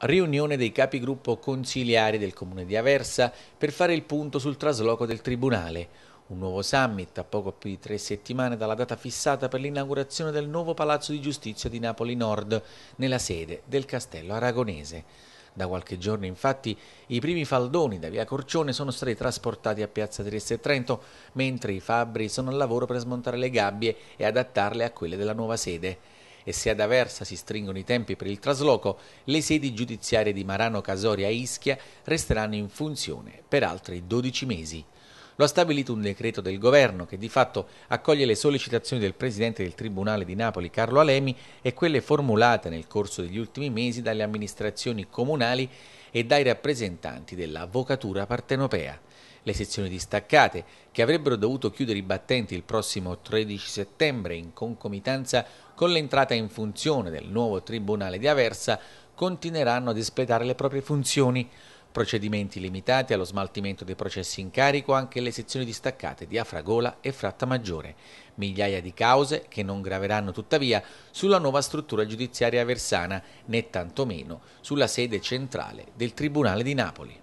riunione dei capigruppo conciliari del comune di Aversa per fare il punto sul trasloco del tribunale. Un nuovo summit a poco più di tre settimane dalla data fissata per l'inaugurazione del nuovo palazzo di giustizia di Napoli Nord, nella sede del Castello Aragonese. Da qualche giorno infatti i primi faldoni da via Corcione sono stati trasportati a piazza Trieste e Trento, mentre i fabbri sono al lavoro per smontare le gabbie e adattarle a quelle della nuova sede e se ad Aversa si stringono i tempi per il trasloco, le sedi giudiziarie di Marano Casoria e Ischia resteranno in funzione per altri 12 mesi. Lo ha stabilito un decreto del governo che di fatto accoglie le sollecitazioni del presidente del Tribunale di Napoli Carlo Alemi e quelle formulate nel corso degli ultimi mesi dalle amministrazioni comunali e dai rappresentanti dell'avvocatura partenopea. Le sezioni distaccate, che avrebbero dovuto chiudere i battenti il prossimo 13 settembre in concomitanza con l'entrata in funzione del nuovo Tribunale di Aversa, continueranno ad espletare le proprie funzioni. Procedimenti limitati allo smaltimento dei processi in carico anche le sezioni distaccate di Afragola e Frattamaggiore. Migliaia di cause che non graveranno tuttavia sulla nuova struttura giudiziaria versana né tantomeno sulla sede centrale del Tribunale di Napoli.